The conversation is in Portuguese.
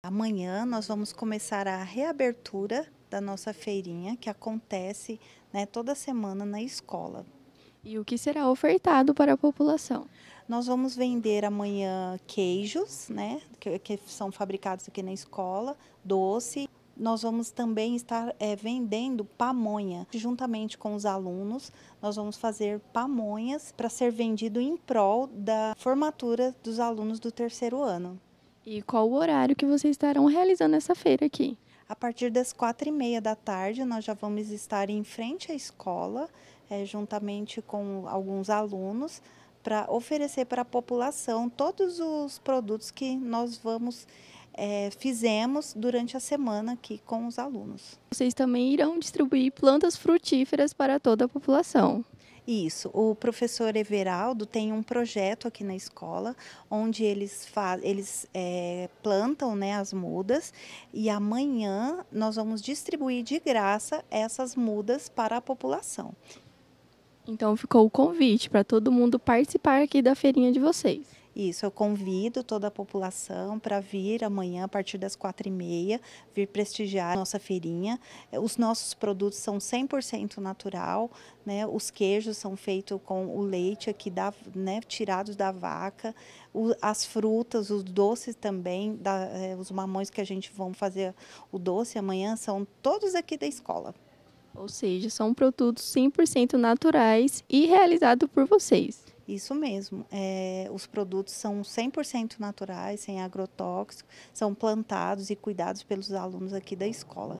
Amanhã nós vamos começar a reabertura da nossa feirinha, que acontece né, toda semana na escola. E o que será ofertado para a população? Nós vamos vender amanhã queijos, né, que, que são fabricados aqui na escola, doce. Nós vamos também estar é, vendendo pamonha. Juntamente com os alunos, nós vamos fazer pamonhas para ser vendido em prol da formatura dos alunos do terceiro ano. E qual o horário que vocês estarão realizando essa feira aqui? A partir das quatro e meia da tarde, nós já vamos estar em frente à escola, é, juntamente com alguns alunos, para oferecer para a população todos os produtos que nós vamos é, fizemos durante a semana aqui com os alunos. Vocês também irão distribuir plantas frutíferas para toda a população. Isso. O professor Everaldo tem um projeto aqui na escola onde eles, eles é, plantam né, as mudas e amanhã nós vamos distribuir de graça essas mudas para a população. Então ficou o convite para todo mundo participar aqui da feirinha de vocês. Isso, eu convido toda a população para vir amanhã a partir das quatro e meia, vir prestigiar a nossa feirinha. É, os nossos produtos são 100% natural, né? Os queijos são feitos com o leite aqui da, né, tirados da vaca, o, as frutas, os doces também, da, é, os mamões que a gente vão fazer o doce amanhã são todos aqui da escola. Ou seja, são produtos 100% naturais e realizados por vocês. Isso mesmo. É, os produtos são 100% naturais, sem agrotóxico, são plantados e cuidados pelos alunos aqui da escola.